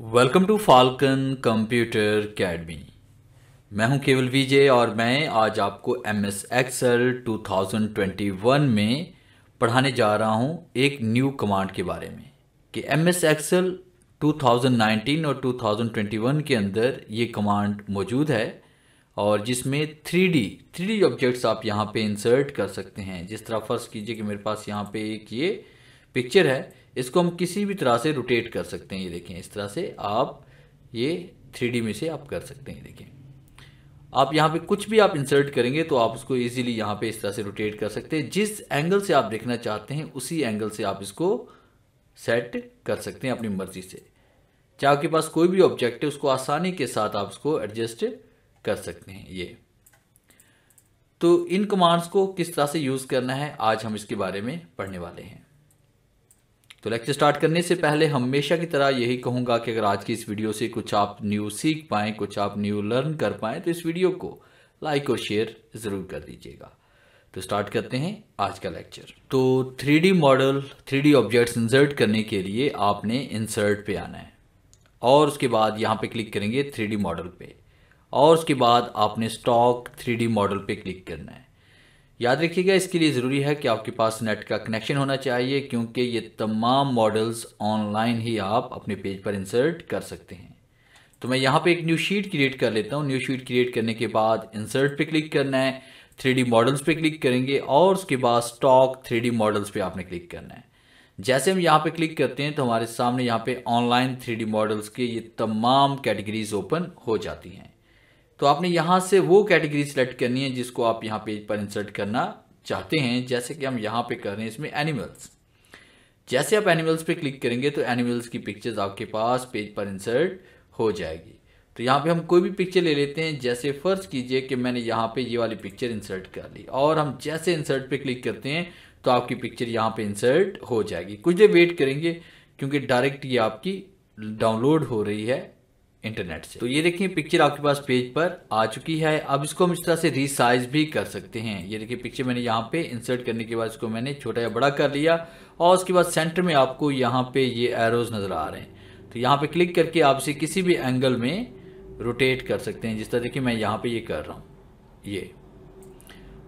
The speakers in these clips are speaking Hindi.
welcome to Falcon computer academy मैं हूं केवल विजय और मैं आज आपको एम एस एक्सएल टू में पढ़ाने जा रहा हूं एक न्यू कमांड के बारे में कि एम एस एक्सएल टू और 2021 के अंदर ये कमांड मौजूद है और जिसमें three D three D objects आप यहाँ पे इंसर्ट कर सकते हैं जिस तरह फर्स्ट कीजिए कि मेरे पास यहाँ पे एक ये पिक्चर है इसको हम किसी भी तरह से रोटेट कर सकते हैं ये देखें इस तरह से आप ये थ्री में से आप कर सकते हैं ये देखें आप यहाँ पे कुछ भी आप इंसर्ट करेंगे तो आप उसको इजीली यहाँ पे इस तरह से रोटेट कर सकते हैं जिस एंगल से आप देखना चाहते हैं उसी एंगल से आप इसको सेट कर सकते हैं अपनी मर्जी से चाहे आपके पास कोई भी ऑब्जेक्ट है उसको आसानी के साथ आप उसको एडजस्ट कर सकते हैं ये तो इन कमांड्स को किस तरह से यूज़ करना है आज हम इसके बारे में पढ़ने वाले हैं तो लेक्चर स्टार्ट करने से पहले हमेशा की तरह यही कहूँगा कि अगर आज की इस वीडियो से कुछ आप न्यू सीख पाएँ कुछ आप न्यू लर्न कर पाएँ तो इस वीडियो को लाइक और शेयर ज़रूर कर दीजिएगा तो स्टार्ट करते हैं आज का लेक्चर तो three model three objects insert करने के लिए आपने इंसर्ट पे आना है और उसके बाद यहाँ पे क्लिक करेंगे थ्री मॉडल पे और उसके बाद आपने स्टॉक थ्री मॉडल पे क्लिक करना है याद रखिएगा इसके लिए ज़रूरी है कि आपके पास नेट का कनेक्शन होना चाहिए क्योंकि ये तमाम मॉडल्स ऑनलाइन ही आप अपने पेज पर इंसर्ट कर सकते हैं तो मैं यहाँ पे एक न्यू शीट क्रिएट कर लेता हूँ न्यू शीट क्रिएट करने के बाद इंसर्ट पे क्लिक करना है थ्री मॉडल्स पे क्लिक करेंगे और उसके बाद स्टॉक थ्री मॉडल्स पे आपने क्लिक करना है जैसे हम यहाँ पर क्लिक करते हैं तो हमारे सामने यहाँ पे ऑनलाइन थ्री मॉडल्स के ये तमाम कैटेगरीज ओपन हो जाती हैं तो आपने यहाँ से वो कैटेगरी सेलेक्ट करनी है जिसको आप यहाँ पेज पर इंसर्ट करना चाहते हैं जैसे कि हम यहाँ पे कर रहे हैं इसमें एनिमल्स जैसे आप एनिमल्स पे क्लिक करेंगे तो एनिमल्स की पिक्चर्स आपके पास पेज पर इंसर्ट हो जाएगी तो यहाँ पे हम कोई भी पिक्चर ले लेते हैं जैसे फ़र्ज़ कीजिए कि मैंने यहाँ पे ये वाली पिक्चर इंसर्ट कर ली और हम जैसे इंसर्ट पे क्लिक करते हैं तो आपकी पिक्चर यहाँ पे इंसर्ट हो जाएगी कुछ देर वेट करेंगे क्योंकि डायरेक्ट ये आपकी डाउनलोड हो रही है इंटरनेट से तो ये देखिए पिक्चर आपके पास पेज पर आ चुकी है अब इसको हम इस तरह से रिसाइज भी कर सकते हैं ये देखिए पिक्चर मैंने यहाँ पे इंसर्ट करने के बाद इसको मैंने छोटा या बड़ा कर लिया और उसके बाद सेंटर में आपको यहाँ पे ये एरोज नज़र आ रहे हैं तो यहाँ पे क्लिक करके आप इसे किसी भी एंगल में रोटेट कर सकते हैं जिस तरह देखिए मैं यहाँ पर ये कर रहा हूँ ये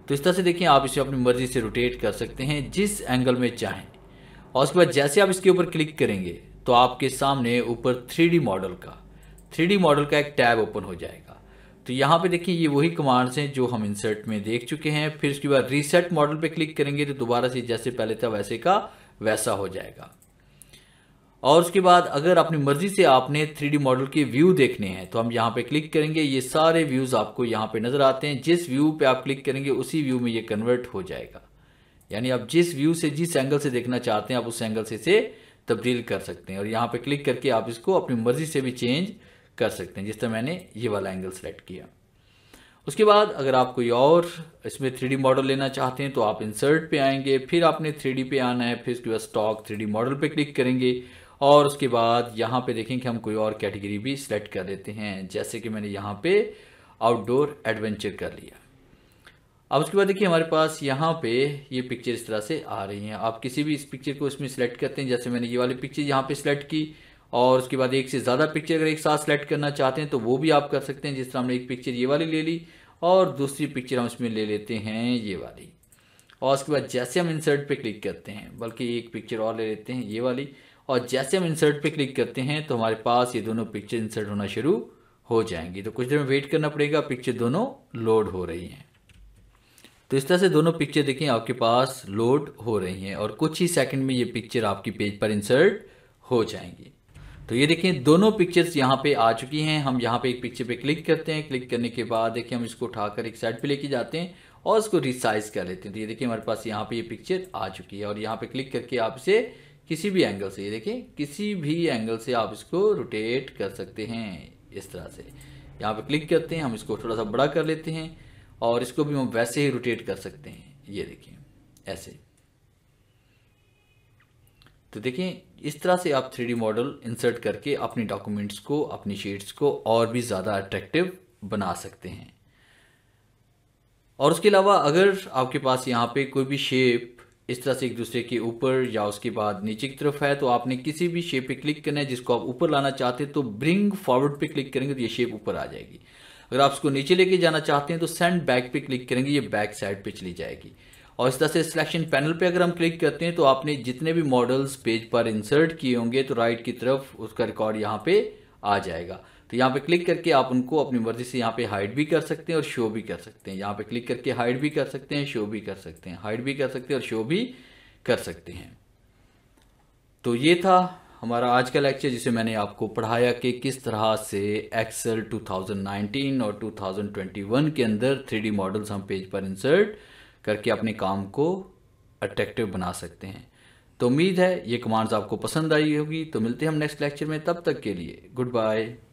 तो इस तरह से देखिए आप इसे अपनी मर्जी से रोटेट कर सकते हैं जिस एंगल में चाहें और उसके बाद जैसे आप इसके ऊपर क्लिक करेंगे तो आपके सामने ऊपर थ्री मॉडल का थ्री मॉडल का एक टैब ओपन हो जाएगा तो यहाँ पे देखिए ये वही कमांड्स हैं जो हम इंसर्ट में देख चुके हैं फिर उसके बाद रीसेट मॉडल पे क्लिक करेंगे तो दोबारा से जैसे पहले था वैसे का वैसा हो जाएगा और उसके बाद अगर अपनी मर्जी से आपने थ्री मॉडल के व्यू देखने हैं तो हम यहाँ पे क्लिक करेंगे ये सारे व्यूज़ आपको यहाँ पे नज़र आते हैं जिस व्यू पे आप क्लिक करेंगे उसी व्यू में ये कन्वर्ट हो जाएगा यानी आप जिस व्यू से जिस एंगल से देखना चाहते हैं आप उस एंगल से इसे तब्दील कर सकते हैं और यहाँ पे क्लिक करके आप इसको अपनी मर्जी से भी चेंज कर सकते हैं जिस तरह मैंने ये वाला एंगल सेलेक्ट किया उसके बाद अगर आप कोई और इसमें थ्री मॉडल लेना चाहते हैं तो आप इंसर्ट पे आएंगे फिर आपने थ्री पे आना है फिर उसके बाद स्टॉक थ्री मॉडल पे क्लिक करेंगे और उसके बाद यहाँ पे देखें कि हम कोई और कैटेगरी भी सिलेक्ट कर देते हैं जैसे कि मैंने यहाँ पे आउटडोर एडवेंचर कर लिया अब उसके बाद देखिए हमारे पास यहाँ पे ये पिक्चर इस तरह से आ रही हैं आप किसी भी इस पिक्चर को इसमें सिलेक्ट करते हैं जैसे मैंने ये वाली पिक्चर यहाँ पे सिलेक्ट की और उसके बाद एक से ज़्यादा पिक्चर अगर एक साथ सेलेक्ट करना चाहते हैं तो वो भी आप कर सकते हैं जिस तरह हमने एक पिक्चर ये वाली ले ली और दूसरी पिक्चर हम इसमें ले लेते हैं ये वाली और उसके बाद जैसे हम इंसर्ट पे क्लिक करते हैं बल्कि एक पिक्चर और ले लेते हैं ये वाली और जैसे हम इंसर्ट पे क्लिक करते हैं तो हमारे पास ये दोनों पिक्चर इंसर्ट होना शुरू हो जाएंगी तो कुछ देर में वेट करना पड़ेगा पिक्चर दोनों लोड हो रही हैं तो इस तरह से दोनों पिक्चर देखें आपके पास लोड हो रही हैं और कुछ ही सेकंड में ये पिक्चर आपकी पेज पर इंसर्ट हो जाएंगी तो ये देखें दोनों पिक्चर्स यहाँ पे आ चुकी हैं हम यहाँ पे एक पिक्चर पे क्लिक करते हैं क्लिक करने के बाद देखिए हम इसको उठाकर एक साइड पे लेके जाते हैं और उसको रिसाइज कर लेते हैं तो ये देखिए हमारे पास यहाँ पे ये पिक्चर आ चुकी है और यहाँ पे क्लिक करके आप इसे किसी भी एंगल से ये देखिए किसी भी एंगल से आप इसको रोटेट कर सकते हैं इस तरह से यहाँ पे क्लिक करते हैं हम इसको थोड़ा सा बड़ा कर लेते हैं और इसको भी हम वैसे ही रोटेट कर सकते हैं ये देखिए ऐसे तो देखें इस तरह से आप थ्री मॉडल इंसर्ट करके अपने डॉक्यूमेंट्स को अपनी शीट्स को और भी ज़्यादा अट्रैक्टिव बना सकते हैं और उसके अलावा अगर आपके पास यहाँ पे कोई भी शेप इस तरह से एक दूसरे के ऊपर या उसके बाद नीचे की तरफ है तो आपने किसी भी शेप पे क्लिक करना है जिसको आप ऊपर लाना चाहते हैं तो ब्रिंग फॉरवर्ड पे क्लिक करेंगे तो ये शेप ऊपर आ जाएगी अगर आप उसको नीचे लेके जाना चाहते हैं तो सेंड बैक पे क्लिक करेंगे ये बैक साइड पे चली जाएगी और इस तरह से सिलेक्शन पैनल पे अगर हम क्लिक करते हैं तो आपने जितने भी मॉडल्स पेज पर इंसर्ट किए होंगे तो राइट की तरफ उसका रिकॉर्ड यहाँ पे आ जाएगा तो यहाँ पे क्लिक करके आप उनको अपनी मर्जी से यहाँ पे हाइड भी कर सकते हैं और शो भी कर सकते हैं यहाँ पे क्लिक करके हाइड भी कर सकते हैं शो भी कर सकते हैं हाइड भी कर सकते हैं और शो भी कर सकते हैं तो ये था हमारा आज का लेक्चर जिसे मैंने आपको पढ़ाया कि किस तरह से एक्सेल 2019 और 2021 के अंदर थ्री मॉडल्स हम पेज पर इंसर्ट करके अपने काम को अट्रैक्टिव बना सकते हैं तो उम्मीद है ये कमांड्स आपको पसंद आई होगी तो मिलते हैं हम नेक्स्ट लेक्चर में तब तक के लिए गुड बाय